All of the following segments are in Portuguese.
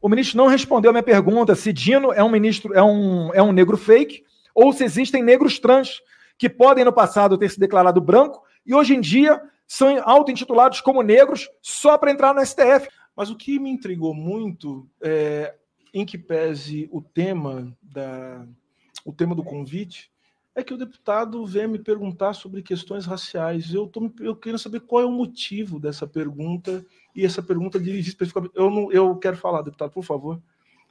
O ministro não respondeu a minha pergunta se Dino é um ministro, é um, é um negro fake, ou se existem negros trans que podem no passado ter se declarado branco e hoje em dia são auto-intitulados como negros só para entrar no STF. Mas o que me intrigou muito é em que pese o tema da o tema do convite é que o deputado vem me perguntar sobre questões raciais. Eu tô eu quero saber qual é o motivo dessa pergunta e essa pergunta dirigida especificamente. Eu não, eu quero falar, deputado, por favor.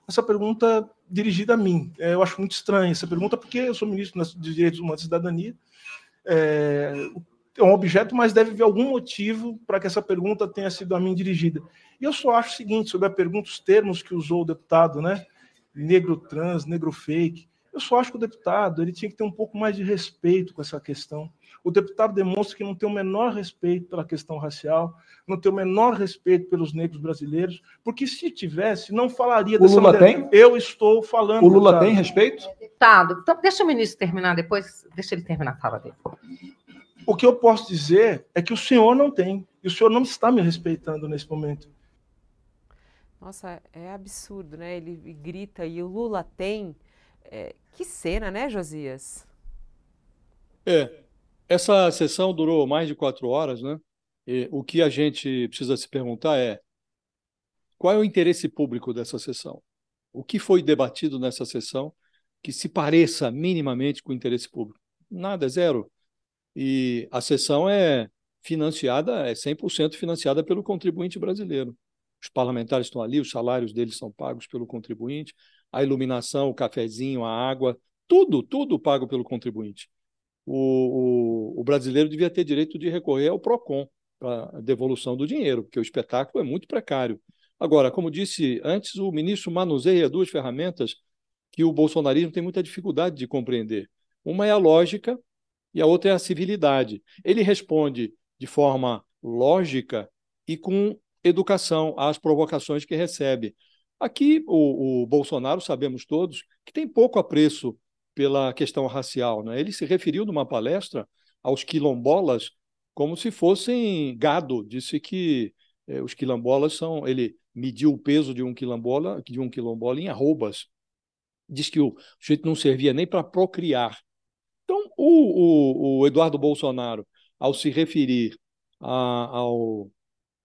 Essa pergunta dirigida a mim, é, eu acho muito estranha essa pergunta porque eu sou ministro de Direitos Humanos e Cidadania. É, é um objeto, mas deve haver algum motivo para que essa pergunta tenha sido a mim dirigida. E eu só acho o seguinte sobre a pergunta, os termos que usou o deputado, né? Negro trans, negro fake eu só acho que o deputado ele tinha que ter um pouco mais de respeito com essa questão. O deputado demonstra que não tem o menor respeito pela questão racial, não tem o menor respeito pelos negros brasileiros, porque se tivesse, não falaria o dessa Lula maneira. tem? Eu estou falando. O Lula tem respeito? Deputado, então deixa o ministro terminar depois, deixa ele terminar a fala dele. O que eu posso dizer é que o senhor não tem, e o senhor não está me respeitando nesse momento. Nossa, é absurdo, né? Ele grita e o Lula tem. É, que cena, né, Josias? É. Essa sessão durou mais de quatro horas, né? E o que a gente precisa se perguntar é qual é o interesse público dessa sessão? O que foi debatido nessa sessão que se pareça minimamente com o interesse público? Nada, é zero. E a sessão é financiada, é 100% financiada pelo contribuinte brasileiro. Os parlamentares estão ali, os salários deles são pagos pelo contribuinte, a iluminação, o cafezinho, a água, tudo, tudo pago pelo contribuinte. O, o, o brasileiro devia ter direito de recorrer ao PROCON para devolução do dinheiro, porque o espetáculo é muito precário. Agora, como disse antes, o ministro manuseia duas ferramentas que o bolsonarismo tem muita dificuldade de compreender. Uma é a lógica e a outra é a civilidade. Ele responde de forma lógica e com educação às provocações que recebe. Aqui, o, o Bolsonaro, sabemos todos, que tem pouco apreço pela questão racial. Né? Ele se referiu numa palestra aos quilombolas como se fossem gado. Disse que eh, os quilombolas são. Ele mediu o peso de um quilombola, de um quilombola em arrobas. Diz que o jeito não servia nem para procriar. Então, o, o, o, Eduardo Bolsonaro, ao se referir a, ao,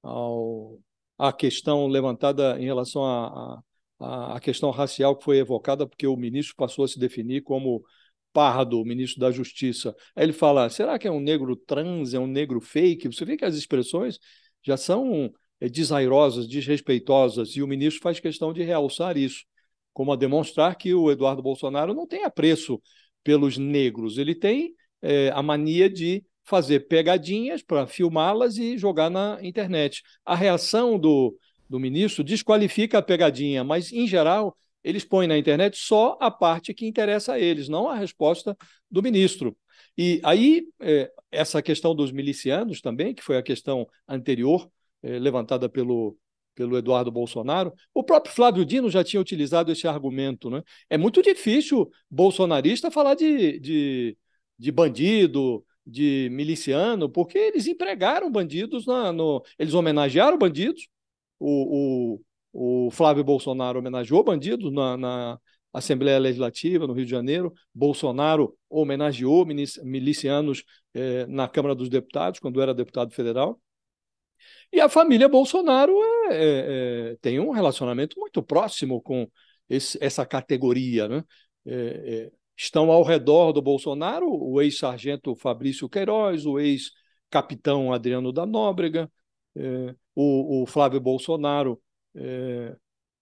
ao a questão levantada em relação à, à, questão racial que foi evocada, porque o ministro passou a se definir como Pardo, o ministro da Justiça. Aí ele fala: será que é um negro trans, é um negro fake? Você vê que as expressões já são é, desairosas, desrespeitosas, e o ministro faz questão de realçar isso, como a demonstrar que o Eduardo Bolsonaro não tem apreço pelos negros, ele tem é, a mania de fazer pegadinhas para filmá-las e jogar na internet. A reação do, do ministro desqualifica a pegadinha, mas, em geral, eles põem na internet só a parte que interessa a eles, não a resposta do ministro. E aí, é, essa questão dos milicianos também, que foi a questão anterior, é, levantada pelo, pelo Eduardo Bolsonaro, o próprio Flávio Dino já tinha utilizado esse argumento. Né? É muito difícil bolsonarista falar de, de, de bandido, de miliciano, porque eles empregaram bandidos, na, no, eles homenagearam bandidos. O, o, o Flávio Bolsonaro homenageou bandidos na, na Assembleia Legislativa, no Rio de Janeiro. Bolsonaro homenageou milicianos eh, na Câmara dos Deputados, quando era deputado federal. E a família Bolsonaro é, é, é tem um relacionamento muito próximo com esse, essa categoria. Né? É, é estão ao redor do Bolsonaro, o ex-sargento Fabrício Queiroz, o ex-capitão Adriano da Nóbrega, é, o, o, Flávio Bolsonaro, é,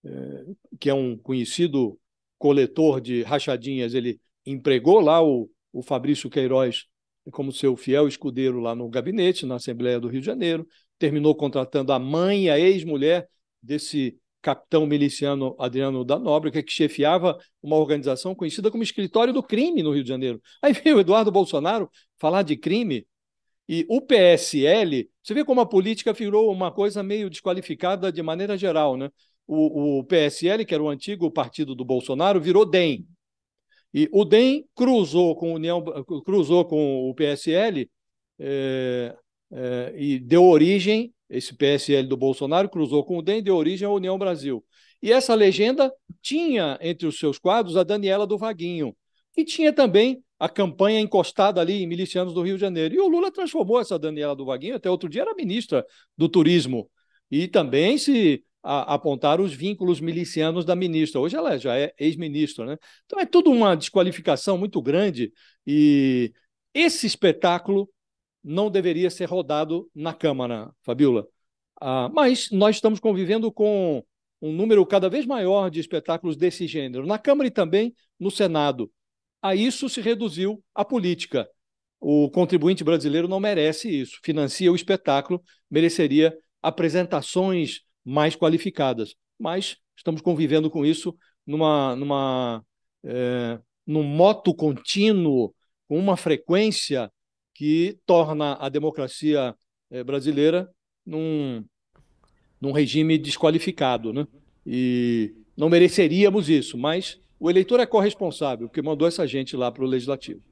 é, que é um conhecido coletor de rachadinhas, ele empregou lá o, o Fabrício Queiroz como seu fiel escudeiro lá no gabinete, na Assembleia do Rio de Janeiro, terminou contratando a mãe, a ex-mulher desse capitão miliciano Adriano da Nóbrega, é que chefiava uma organização conhecida como Escritório do Crime no Rio de Janeiro. Aí veio o Eduardo Bolsonaro falar de crime e o PSL, você vê como a política virou uma coisa meio desqualificada de maneira geral, né? O, o PSL, que era o antigo partido do Bolsonaro, virou DEM. E o DEM cruzou com, União, cruzou com o PSL é, eh, é, eh, e deu origem esse PSL do Bolsonaro cruzou com o DEM, deu origem à União Brasil. E essa legenda tinha entre os seus quadros a Daniela do Vaguinho, e tinha também a campanha encostada ali em milicianos do Rio de Janeiro. E o Lula transformou essa Daniela do Vaguinho, até outro dia era ministra do Turismo. E também se apontar os vínculos milicianos da ministra. Hoje ela já é ex-ministra, né? Então é tudo uma desqualificação muito grande e esse espetáculo não deveria ser rodado na Câmara, Fabiola. Ah, mas nós estamos convivendo com um número cada vez maior de espetáculos desse gênero, na Câmara e também no Senado. A isso se reduziu a política. O contribuinte brasileiro não merece isso. Financia o espetáculo, mereceria apresentações mais qualificadas. Mas estamos convivendo com isso numa, numa, é, num moto contínuo, com uma frequência que torna a democracia eh, brasileira num, num regime desqualificado. Né? E não mereceríamos isso, mas o eleitor é corresponsável, porque mandou essa gente lá para o legislativo.